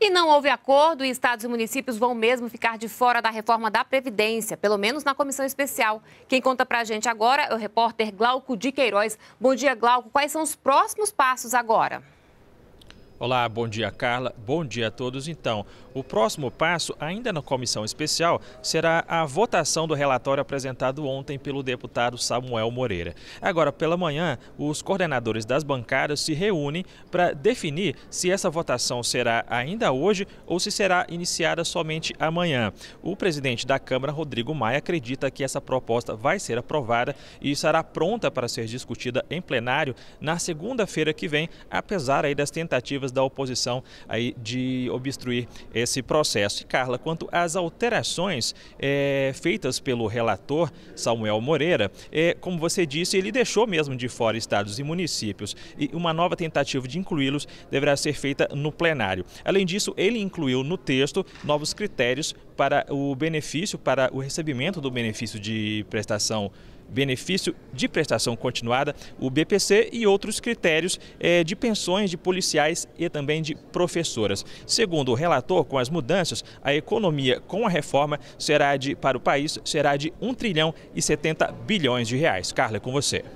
E não houve acordo e estados e municípios vão mesmo ficar de fora da reforma da Previdência, pelo menos na comissão especial. Quem conta pra gente agora é o repórter Glauco de Queiroz. Bom dia, Glauco. Quais são os próximos passos agora? Olá, bom dia Carla, bom dia a todos. Então, o próximo passo, ainda na comissão especial, será a votação do relatório apresentado ontem pelo deputado Samuel Moreira. Agora, pela manhã, os coordenadores das bancadas se reúnem para definir se essa votação será ainda hoje ou se será iniciada somente amanhã. O presidente da Câmara, Rodrigo Maia, acredita que essa proposta vai ser aprovada e estará pronta para ser discutida em plenário na segunda-feira que vem, apesar aí das tentativas da oposição aí de obstruir esse processo. E Carla, quanto às alterações é, feitas pelo relator Samuel Moreira, é, como você disse, ele deixou mesmo de fora estados e municípios e uma nova tentativa de incluí-los deverá ser feita no plenário. Além disso, ele incluiu no texto novos critérios para o benefício, para o recebimento do benefício de prestação benefício de prestação continuada, o BPC, e outros critérios eh, de pensões de policiais e também de professoras. Segundo o relator, com as mudanças, a economia com a reforma será de, para o país será de 1 trilhão e 70 bilhões de reais. Carla, é com você.